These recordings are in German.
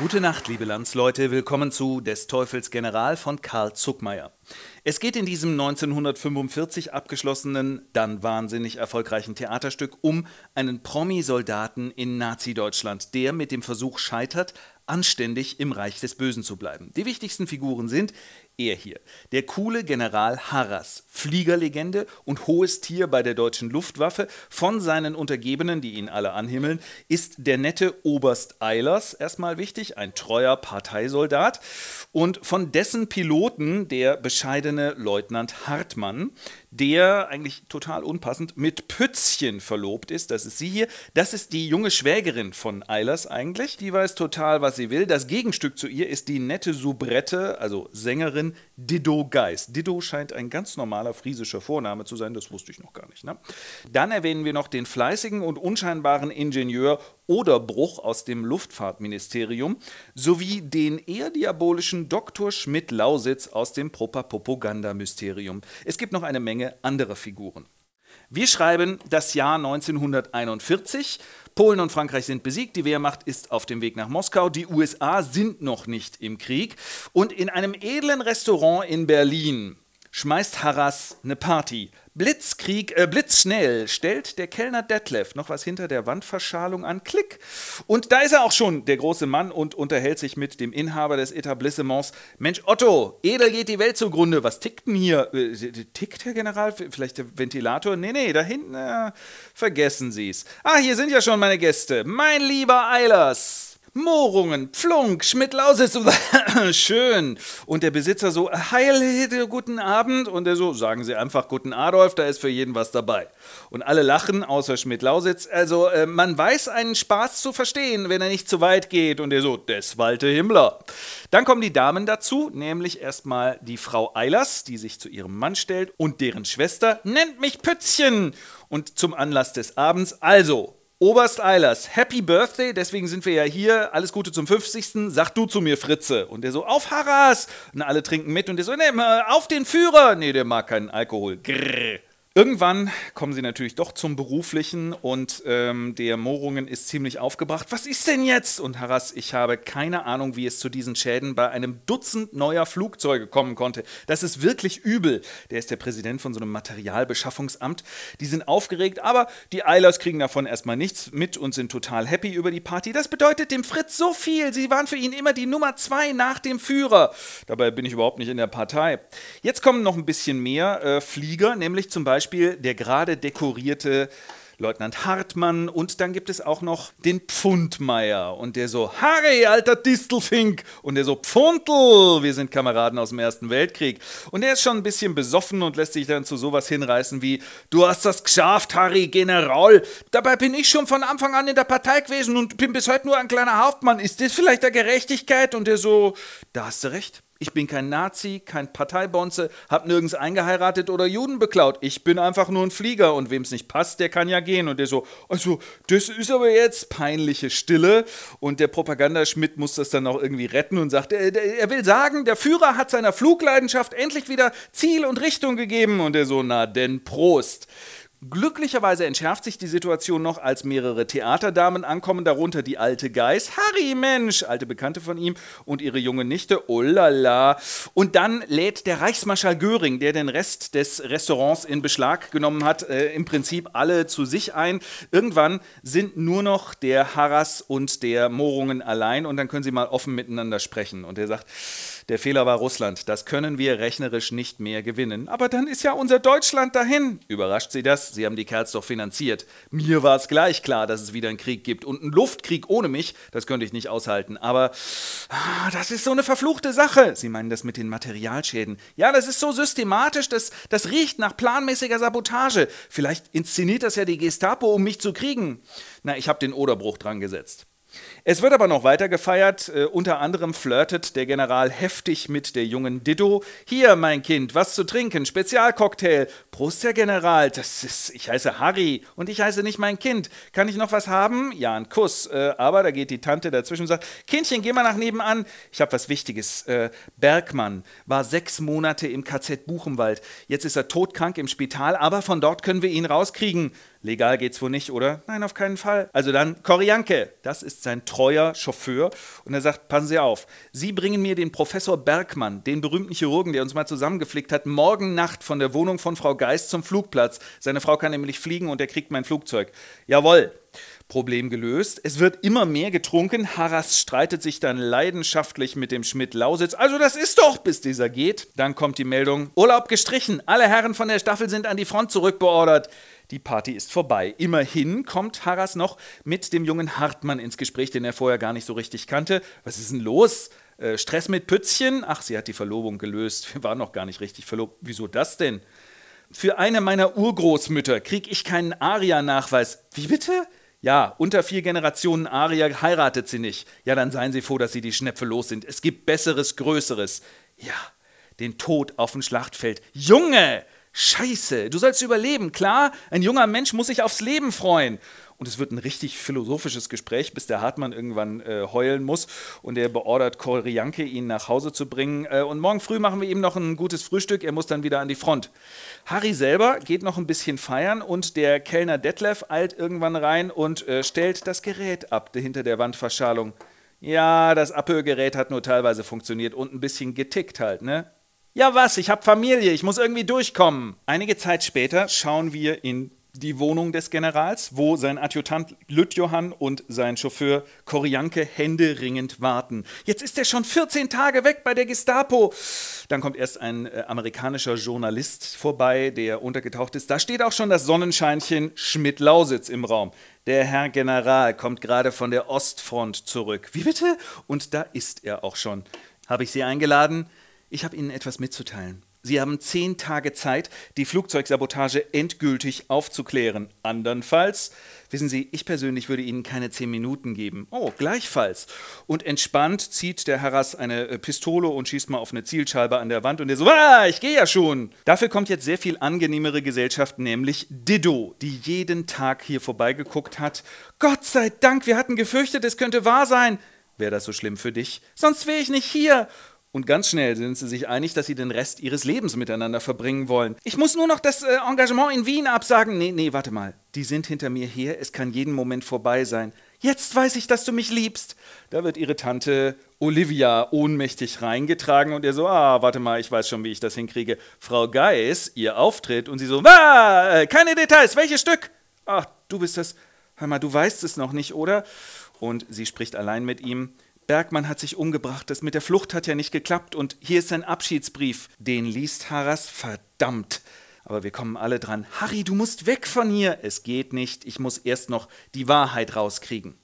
Gute Nacht, liebe Landsleute. Willkommen zu Des Teufels General von Karl Zuckmeier. Es geht in diesem 1945 abgeschlossenen, dann wahnsinnig erfolgreichen Theaterstück um einen Promi-Soldaten in Nazi-Deutschland, der mit dem Versuch scheitert, anständig im Reich des Bösen zu bleiben. Die wichtigsten Figuren sind er hier, der coole General Harras, Fliegerlegende und hohes Tier bei der deutschen Luftwaffe, von seinen Untergebenen, die ihn alle anhimmeln, ist der nette Oberst Eilers erstmal wichtig, ein treuer Parteisoldat, und von dessen Piloten der bescheidene Leutnant Hartmann, der eigentlich total unpassend mit Pützchen verlobt ist. Das ist sie hier. Das ist die junge Schwägerin von Eilers eigentlich. Die weiß total, was sie will. Das Gegenstück zu ihr ist die nette Soubrette, also Sängerin Dido Geist. Dido scheint ein ganz normaler friesischer Vorname zu sein. Das wusste ich noch gar nicht. Ne? Dann erwähnen wir noch den fleißigen und unscheinbaren Ingenieur Oderbruch aus dem Luftfahrtministerium sowie den eher diabolischen Dr. Schmidt-Lausitz aus dem Propapropaganda-Mysterium. Es gibt noch eine Menge anderer Figuren. Wir schreiben das Jahr 1941. Polen und Frankreich sind besiegt, die Wehrmacht ist auf dem Weg nach Moskau, die USA sind noch nicht im Krieg und in einem edlen Restaurant in Berlin schmeißt Harras eine Party. Blitzkrieg, äh, blitzschnell stellt der Kellner Detlef noch was hinter der Wandverschalung an. Klick. Und da ist er auch schon, der große Mann, und unterhält sich mit dem Inhaber des Etablissements. Mensch, Otto, edel geht die Welt zugrunde. Was tickt denn hier? Äh, äh tickt, Herr General? Vielleicht der Ventilator? Nee, nee, da hinten, äh, vergessen es. Ah, hier sind ja schon meine Gäste. Mein lieber Eilers. Mohrungen, Pflunk, Schmidt-Lausitz, schön. Und der Besitzer so, heil, guten Abend. Und er so, sagen Sie einfach guten Adolf, da ist für jeden was dabei. Und alle lachen, außer Schmidt-Lausitz. Also, äh, man weiß einen Spaß zu verstehen, wenn er nicht zu weit geht. Und er so, des Walte Himmler. Dann kommen die Damen dazu, nämlich erstmal die Frau Eilers, die sich zu ihrem Mann stellt, und deren Schwester, nennt mich Pützchen. Und zum Anlass des Abends, also, Oberst Eilers, Happy Birthday, deswegen sind wir ja hier, alles Gute zum 50. Sag du zu mir, Fritze. Und der so, auf Harras. Und alle trinken mit und der so, nee, auf den Führer. Nee, der mag keinen Alkohol. Grrr. Irgendwann kommen sie natürlich doch zum Beruflichen und ähm, der Mohrungen ist ziemlich aufgebracht. Was ist denn jetzt? Und Harras, ich habe keine Ahnung, wie es zu diesen Schäden bei einem Dutzend neuer Flugzeuge kommen konnte. Das ist wirklich übel. Der ist der Präsident von so einem Materialbeschaffungsamt. Die sind aufgeregt, aber die Eilers kriegen davon erstmal nichts mit und sind total happy über die Party. Das bedeutet dem Fritz so viel. Sie waren für ihn immer die Nummer zwei nach dem Führer. Dabei bin ich überhaupt nicht in der Partei. Jetzt kommen noch ein bisschen mehr äh, Flieger, nämlich zum Beispiel Beispiel der gerade dekorierte Leutnant Hartmann und dann gibt es auch noch den Pfundmeier und der so, Harry, alter Distelfink und der so, Pfundl, wir sind Kameraden aus dem Ersten Weltkrieg. Und der ist schon ein bisschen besoffen und lässt sich dann zu sowas hinreißen wie, du hast das geschafft, Harry, General. Dabei bin ich schon von Anfang an in der Partei gewesen und bin bis heute nur ein kleiner Hauptmann. Ist das vielleicht der Gerechtigkeit? Und der so, da hast du recht. Ich bin kein Nazi, kein Parteibonze, hab nirgends eingeheiratet oder Juden beklaut. Ich bin einfach nur ein Flieger und wem es nicht passt, der kann ja gehen. Und der so, also, das ist aber jetzt peinliche Stille. Und der Propagandaschmidt muss das dann auch irgendwie retten und sagt, äh, er, er will sagen, der Führer hat seiner Flugleidenschaft endlich wieder Ziel und Richtung gegeben. Und der so, na denn, Prost. Glücklicherweise entschärft sich die Situation noch, als mehrere Theaterdamen ankommen, darunter die alte Geiß, Harry Mensch, alte Bekannte von ihm, und ihre junge Nichte, oh la la. Und dann lädt der Reichsmarschall Göring, der den Rest des Restaurants in Beschlag genommen hat, äh, im Prinzip alle zu sich ein. Irgendwann sind nur noch der Harras und der Mohrungen allein und dann können sie mal offen miteinander sprechen. Und er sagt, der Fehler war Russland. Das können wir rechnerisch nicht mehr gewinnen. Aber dann ist ja unser Deutschland dahin. Überrascht Sie das? Sie haben die Kerls doch finanziert. Mir war es gleich klar, dass es wieder einen Krieg gibt. Und einen Luftkrieg ohne mich, das könnte ich nicht aushalten. Aber ah, das ist so eine verfluchte Sache. Sie meinen das mit den Materialschäden. Ja, das ist so systematisch, das, das riecht nach planmäßiger Sabotage. Vielleicht inszeniert das ja die Gestapo, um mich zu kriegen. Na, ich habe den Oderbruch dran gesetzt. Es wird aber noch weiter gefeiert. Uh, unter anderem flirtet der General heftig mit der jungen Ditto. Hier, mein Kind, was zu trinken, Spezialcocktail. Prost, Herr General, das ist, ich heiße Harry und ich heiße nicht mein Kind. Kann ich noch was haben? Ja, ein Kuss. Uh, aber da geht die Tante dazwischen und sagt: Kindchen, geh mal nach nebenan. Ich habe was Wichtiges. Uh, Bergmann war sechs Monate im KZ Buchenwald. Jetzt ist er todkrank im Spital, aber von dort können wir ihn rauskriegen. Legal geht's wohl nicht, oder? Nein, auf keinen Fall. Also dann Korianke, das ist sein treuer Chauffeur und er sagt, passen Sie auf, Sie bringen mir den Professor Bergmann, den berühmten Chirurgen, der uns mal zusammengeflickt hat, morgen Nacht von der Wohnung von Frau Geist zum Flugplatz. Seine Frau kann nämlich fliegen und er kriegt mein Flugzeug. Jawohl. Problem gelöst. Es wird immer mehr getrunken. Harras streitet sich dann leidenschaftlich mit dem Schmidt Lausitz. Also das ist doch, bis dieser geht. Dann kommt die Meldung, Urlaub gestrichen. Alle Herren von der Staffel sind an die Front zurückbeordert. Die Party ist vorbei. Immerhin kommt Harras noch mit dem jungen Hartmann ins Gespräch, den er vorher gar nicht so richtig kannte. Was ist denn los? Äh, Stress mit Pützchen? Ach, sie hat die Verlobung gelöst. Wir waren noch gar nicht richtig verlobt. Wieso das denn? Für eine meiner Urgroßmütter kriege ich keinen ARIA-Nachweis. Wie bitte? Ja, unter vier Generationen Arier heiratet sie nicht. Ja, dann seien sie froh, dass sie die Schnepfe los sind. Es gibt Besseres, Größeres. Ja, den Tod auf dem Schlachtfeld. Junge! Scheiße, du sollst überleben, klar? Ein junger Mensch muss sich aufs Leben freuen. Und es wird ein richtig philosophisches Gespräch, bis der Hartmann irgendwann äh, heulen muss und er beordert Koryanke, ihn nach Hause zu bringen. Äh, und morgen früh machen wir ihm noch ein gutes Frühstück. Er muss dann wieder an die Front. Harry selber geht noch ein bisschen feiern und der Kellner Detlef eilt irgendwann rein und äh, stellt das Gerät ab hinter der Wandverschalung. Ja, das Abhörgerät hat nur teilweise funktioniert und ein bisschen getickt halt, ne? Ja, was? Ich hab Familie, ich muss irgendwie durchkommen. Einige Zeit später schauen wir in die Wohnung des Generals, wo sein Adjutant Lütjohann und sein Chauffeur Korianke händeringend warten. Jetzt ist er schon 14 Tage weg bei der Gestapo. Dann kommt erst ein äh, amerikanischer Journalist vorbei, der untergetaucht ist. Da steht auch schon das Sonnenscheinchen Schmidt-Lausitz im Raum. Der Herr General kommt gerade von der Ostfront zurück. Wie bitte? Und da ist er auch schon. Habe ich Sie eingeladen? Ich habe Ihnen etwas mitzuteilen. Sie haben zehn Tage Zeit, die Flugzeugsabotage endgültig aufzuklären. Andernfalls, wissen Sie, ich persönlich würde Ihnen keine zehn Minuten geben. Oh, gleichfalls. Und entspannt zieht der Harras eine äh, Pistole und schießt mal auf eine Zielscheibe an der Wand und der so, ah, ich gehe ja schon. Dafür kommt jetzt sehr viel angenehmere Gesellschaft, nämlich Dido, die jeden Tag hier vorbeigeguckt hat. Gott sei Dank, wir hatten gefürchtet, es könnte wahr sein. Wäre das so schlimm für dich? Sonst wäre ich nicht hier. Und ganz schnell sind sie sich einig, dass sie den Rest ihres Lebens miteinander verbringen wollen. Ich muss nur noch das äh, Engagement in Wien absagen. Nee, nee, warte mal. Die sind hinter mir her. Es kann jeden Moment vorbei sein. Jetzt weiß ich, dass du mich liebst. Da wird ihre Tante Olivia ohnmächtig reingetragen und ihr so, ah, warte mal, ich weiß schon, wie ich das hinkriege. Frau Geis, ihr Auftritt und sie so, ah, keine Details, welches Stück? Ach, du bist das. Hör mal, du weißt es noch nicht, oder? Und sie spricht allein mit ihm. Bergmann hat sich umgebracht, das mit der Flucht hat ja nicht geklappt und hier ist sein Abschiedsbrief. Den liest Harras verdammt. Aber wir kommen alle dran. Harry, du musst weg von hier. Es geht nicht. Ich muss erst noch die Wahrheit rauskriegen.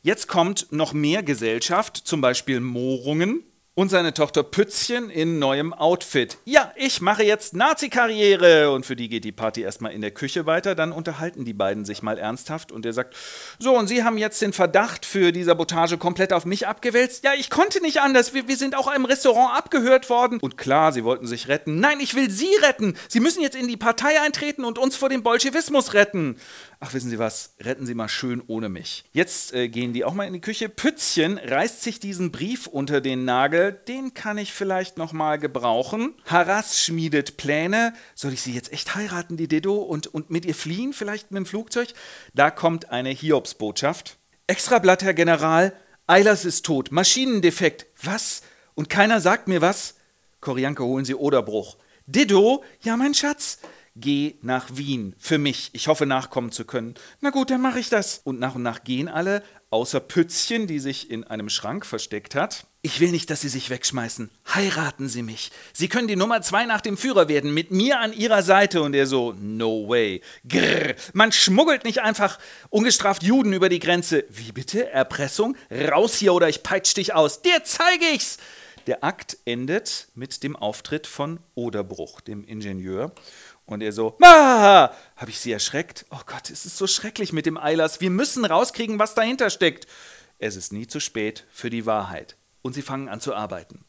Jetzt kommt noch mehr Gesellschaft, zum Beispiel Mohrungen und seine Tochter Pützchen in neuem Outfit. Ja, ich mache jetzt Nazi-Karriere. Und für die geht die Party erstmal in der Küche weiter. Dann unterhalten die beiden sich mal ernsthaft und er sagt: So, und Sie haben jetzt den Verdacht für die Sabotage komplett auf mich abgewälzt? Ja, ich konnte nicht anders. Wir, wir sind auch einem Restaurant abgehört worden. Und klar, Sie wollten sich retten. Nein, ich will Sie retten. Sie müssen jetzt in die Partei eintreten und uns vor dem Bolschewismus retten. Ach, wissen Sie was? Retten Sie mal schön ohne mich. Jetzt äh, gehen die auch mal in die Küche. Pützchen reißt sich diesen Brief unter den Nagel den kann ich vielleicht nochmal gebrauchen. Haras schmiedet Pläne. Soll ich sie jetzt echt heiraten, die Dedo, und, und mit ihr fliehen, vielleicht mit dem Flugzeug? Da kommt eine Hiobsbotschaft. Extrablatt, Herr General. Eilers ist tot. Maschinendefekt. Was? Und keiner sagt mir was? Korianke, holen Sie Oderbruch. Dido? Ja, mein Schatz. Geh nach Wien. Für mich. Ich hoffe, nachkommen zu können. Na gut, dann mache ich das. Und nach und nach gehen alle, außer Pützchen, die sich in einem Schrank versteckt hat. Ich will nicht, dass Sie sich wegschmeißen. Heiraten Sie mich. Sie können die Nummer zwei nach dem Führer werden, mit mir an Ihrer Seite. Und er so, no way. Grrr. Man schmuggelt nicht einfach ungestraft Juden über die Grenze. Wie bitte? Erpressung? Raus hier oder ich peitsch dich aus. Dir zeige ich's. Der Akt endet mit dem Auftritt von Oderbruch, dem Ingenieur. Und er so, ah, habe ich sie erschreckt? Oh Gott, es ist so schrecklich mit dem Eilers. Wir müssen rauskriegen, was dahinter steckt. Es ist nie zu spät für die Wahrheit und sie fangen an zu arbeiten.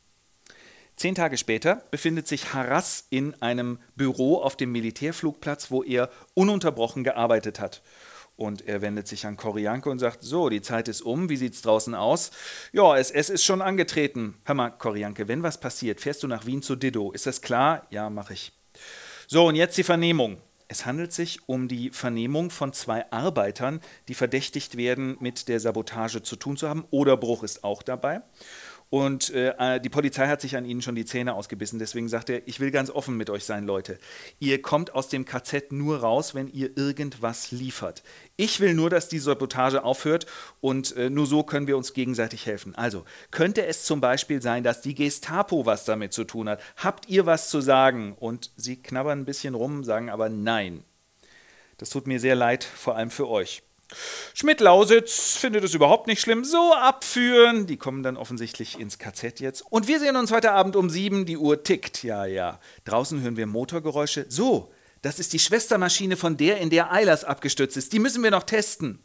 Zehn Tage später befindet sich Haras in einem Büro auf dem Militärflugplatz, wo er ununterbrochen gearbeitet hat. Und er wendet sich an Koryanke und sagt: So, die Zeit ist um, wie sieht's draußen aus? Ja, SS ist schon angetreten. Hör mal, Koryanke, wenn was passiert, fährst du nach Wien zu Dido. Ist das klar? Ja, mache ich. So, und jetzt die Vernehmung. Es handelt sich um die Vernehmung von zwei Arbeitern, die verdächtigt werden, mit der Sabotage zu tun zu haben. Oderbruch ist auch dabei. Und äh, äh, die Polizei hat sich an ihnen schon die Zähne ausgebissen. Deswegen sagt er, ich will ganz offen mit euch sein, Leute. Ihr kommt aus dem KZ nur raus, wenn ihr irgendwas liefert. Ich will nur, dass die Sabotage aufhört und äh, nur so können wir uns gegenseitig helfen. Also, könnte es zum Beispiel sein, dass die Gestapo was damit zu tun hat? Habt ihr was zu sagen? Und sie knabbern ein bisschen rum, sagen aber nein. Das tut mir sehr leid, vor allem für euch. Schmidt-Lausitz findet es überhaupt nicht schlimm. So abführen. Die kommen dann offensichtlich ins KZ jetzt. Und wir sehen uns heute Abend um sieben. Die Uhr tickt. Ja, ja. Draußen hören wir Motorgeräusche. So, das ist die Schwestermaschine von der, in der Eilers abgestürzt ist. Die müssen wir noch testen.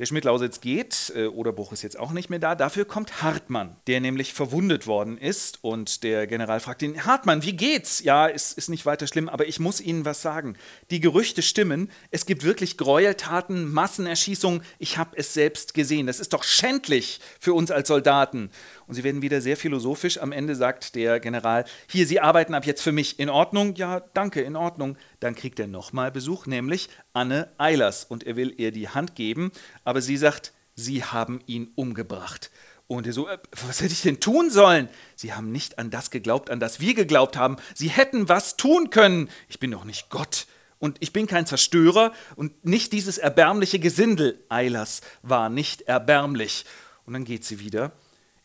Der Schmidt-Lausitz geht, äh, Oderbruch ist jetzt auch nicht mehr da. Dafür kommt Hartmann, der nämlich verwundet worden ist. Und der General fragt ihn: Hartmann, wie geht's? Ja, es ist nicht weiter schlimm, aber ich muss Ihnen was sagen. Die Gerüchte stimmen. Es gibt wirklich Gräueltaten, Massenerschießungen. Ich habe es selbst gesehen. Das ist doch schändlich für uns als Soldaten. Und sie werden wieder sehr philosophisch. Am Ende sagt der General: Hier, Sie arbeiten ab jetzt für mich. In Ordnung? Ja, danke, in Ordnung. Dann kriegt er nochmal Besuch, nämlich Anne Eilers. Und er will ihr die Hand geben, aber sie sagt, sie haben ihn umgebracht. Und er so, äh, was hätte ich denn tun sollen? Sie haben nicht an das geglaubt, an das wir geglaubt haben. Sie hätten was tun können. Ich bin doch nicht Gott. Und ich bin kein Zerstörer und nicht dieses erbärmliche Gesindel. Eilers war nicht erbärmlich. Und dann geht sie wieder.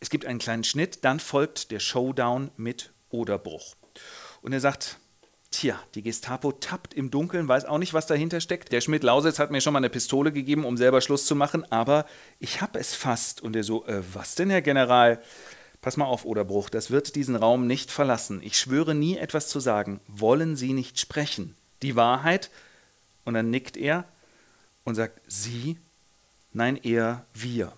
Es gibt einen kleinen Schnitt, dann folgt der Showdown mit Oderbruch. Und er sagt, Tja, die Gestapo tappt im Dunkeln, weiß auch nicht, was dahinter steckt. Der Schmidt-Lausitz hat mir schon mal eine Pistole gegeben, um selber Schluss zu machen, aber ich hab es fast. Und er so, äh, was denn, Herr General? Pass mal auf, Oderbruch, das wird diesen Raum nicht verlassen. Ich schwöre nie etwas zu sagen. Wollen Sie nicht sprechen? Die Wahrheit? Und dann nickt er und sagt, Sie? Nein, eher wir.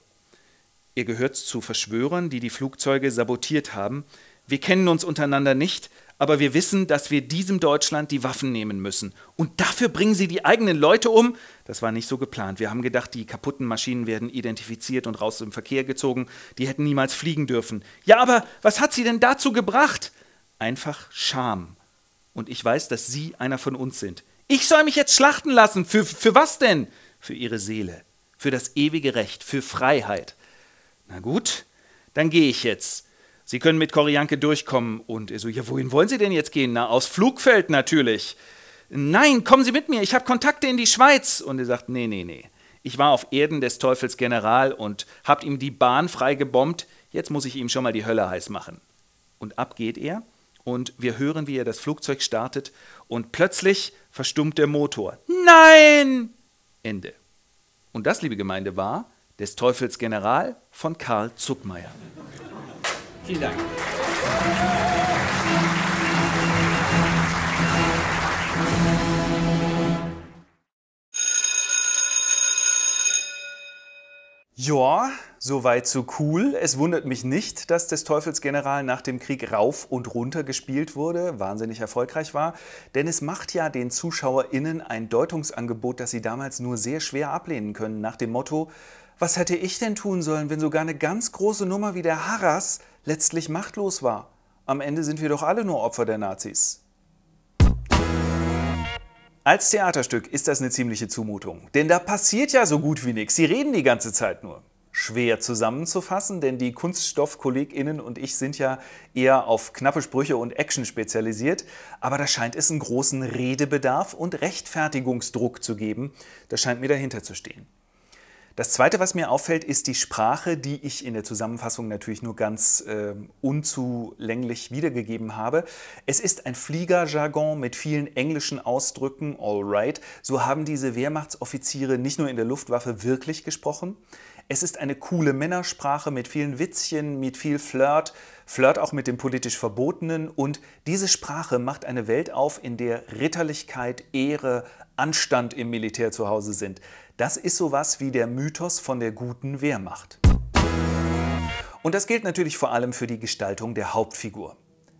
Ihr gehört zu Verschwörern, die die Flugzeuge sabotiert haben. Wir kennen uns untereinander nicht aber wir wissen, dass wir diesem Deutschland die Waffen nehmen müssen. Und dafür bringen sie die eigenen Leute um. Das war nicht so geplant. Wir haben gedacht, die kaputten Maschinen werden identifiziert und raus im Verkehr gezogen. Die hätten niemals fliegen dürfen. Ja, aber was hat sie denn dazu gebracht? Einfach Scham. Und ich weiß, dass Sie einer von uns sind. Ich soll mich jetzt schlachten lassen. Für, für was denn? Für Ihre Seele. Für das ewige Recht. Für Freiheit. Na gut, dann gehe ich jetzt. Sie können mit Korianke durchkommen. Und er so, ja, wohin wollen Sie denn jetzt gehen? Na, aufs Flugfeld natürlich. Nein, kommen Sie mit mir, ich habe Kontakte in die Schweiz. Und er sagt, nee, nee, nee. Ich war auf Erden des Teufels General und hab ihm die Bahn frei gebombt. Jetzt muss ich ihm schon mal die Hölle heiß machen. Und ab geht er und wir hören, wie er das Flugzeug startet und plötzlich verstummt der Motor. Nein! Ende. Und das, liebe Gemeinde, war des Teufels General von Karl Zuckmeier. Vielen Dank. Ja, soweit so cool. Es wundert mich nicht, dass des Teufels General nach dem Krieg rauf und runter gespielt wurde, wahnsinnig erfolgreich war, denn es macht ja den ZuschauerInnen ein Deutungsangebot, das sie damals nur sehr schwer ablehnen können, nach dem Motto, was hätte ich denn tun sollen, wenn sogar eine ganz große Nummer wie der Harras letztlich machtlos war. Am Ende sind wir doch alle nur Opfer der Nazis. Als Theaterstück ist das eine ziemliche Zumutung, denn da passiert ja so gut wie nichts. Sie reden die ganze Zeit nur. Schwer zusammenzufassen, denn die KunststoffkollegInnen und ich sind ja eher auf knappe Sprüche und Action spezialisiert, aber da scheint es einen großen Redebedarf und Rechtfertigungsdruck zu geben. Das scheint mir dahinter zu stehen. Das Zweite, was mir auffällt, ist die Sprache, die ich in der Zusammenfassung natürlich nur ganz äh, unzulänglich wiedergegeben habe. Es ist ein Fliegerjargon mit vielen englischen Ausdrücken, all right. So haben diese Wehrmachtsoffiziere nicht nur in der Luftwaffe wirklich gesprochen. Es ist eine coole Männersprache mit vielen Witzchen, mit viel Flirt, Flirt auch mit dem politisch Verbotenen und diese Sprache macht eine Welt auf, in der Ritterlichkeit, Ehre, Anstand im Militär zu Hause sind. Das ist sowas wie der Mythos von der guten Wehrmacht. Und das gilt natürlich vor allem für die Gestaltung der Hauptfigur.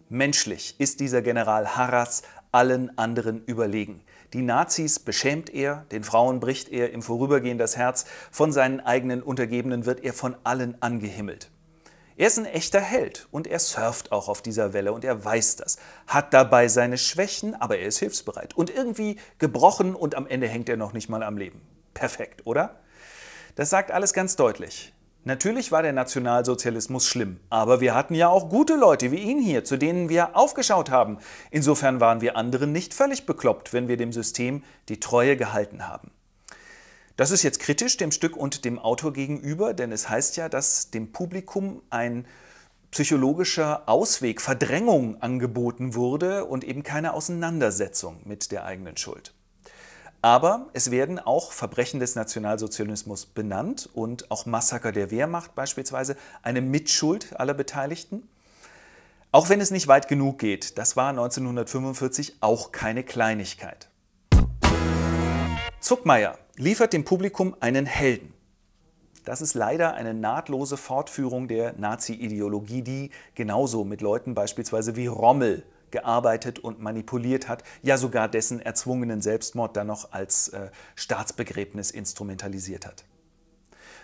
Menschlich ist dieser General Harras allen anderen überlegen. Die Nazis beschämt er, den Frauen bricht er im Vorübergehen das Herz, von seinen eigenen Untergebenen wird er von allen angehimmelt. Er ist ein echter Held und er surft auch auf dieser Welle und er weiß das, hat dabei seine Schwächen, aber er ist hilfsbereit und irgendwie gebrochen und am Ende hängt er noch nicht mal am Leben. Perfekt, oder? Das sagt alles ganz deutlich. Natürlich war der Nationalsozialismus schlimm, aber wir hatten ja auch gute Leute wie ihn hier, zu denen wir aufgeschaut haben. Insofern waren wir anderen nicht völlig bekloppt, wenn wir dem System die Treue gehalten haben. Das ist jetzt kritisch dem Stück und dem Autor gegenüber, denn es heißt ja, dass dem Publikum ein psychologischer Ausweg, Verdrängung angeboten wurde und eben keine Auseinandersetzung mit der eigenen Schuld. Aber es werden auch Verbrechen des Nationalsozialismus benannt und auch Massaker der Wehrmacht beispielsweise eine Mitschuld aller Beteiligten. Auch wenn es nicht weit genug geht, das war 1945 auch keine Kleinigkeit. Zuckmeier liefert dem Publikum einen Helden. Das ist leider eine nahtlose Fortführung der Nazi-Ideologie, die genauso mit Leuten beispielsweise wie Rommel gearbeitet und manipuliert hat, ja sogar dessen erzwungenen Selbstmord dann noch als äh, Staatsbegräbnis instrumentalisiert hat.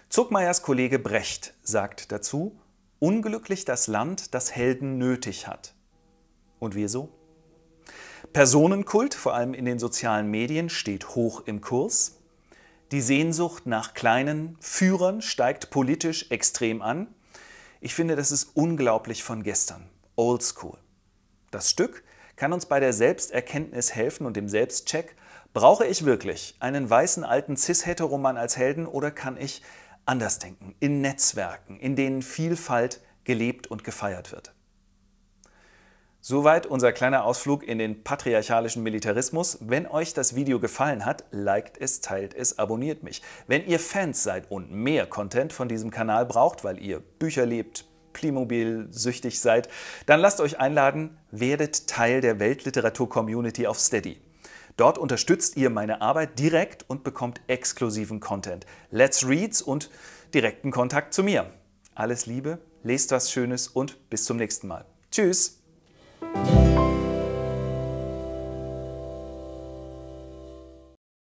Zuckmeyers Kollege Brecht sagt dazu, unglücklich das Land, das Helden nötig hat. Und wir so? Personenkult, vor allem in den sozialen Medien, steht hoch im Kurs. Die Sehnsucht nach kleinen Führern steigt politisch extrem an. Ich finde, das ist unglaublich von gestern. Oldschool. Das Stück kann uns bei der Selbsterkenntnis helfen und dem Selbstcheck. Brauche ich wirklich einen weißen alten Cis-Heteroman als Helden oder kann ich anders denken, in Netzwerken, in denen Vielfalt gelebt und gefeiert wird? Soweit unser kleiner Ausflug in den patriarchalischen Militarismus. Wenn euch das Video gefallen hat, liked es, teilt es, abonniert mich. Wenn ihr Fans seid und mehr Content von diesem Kanal braucht, weil ihr Bücher lebt, Playmobil-süchtig seid, dann lasst euch einladen, werdet Teil der Weltliteratur-Community auf Steady. Dort unterstützt ihr meine Arbeit direkt und bekommt exklusiven Content, Let's Reads und direkten Kontakt zu mir. Alles Liebe, lest was Schönes und bis zum nächsten Mal. Tschüss!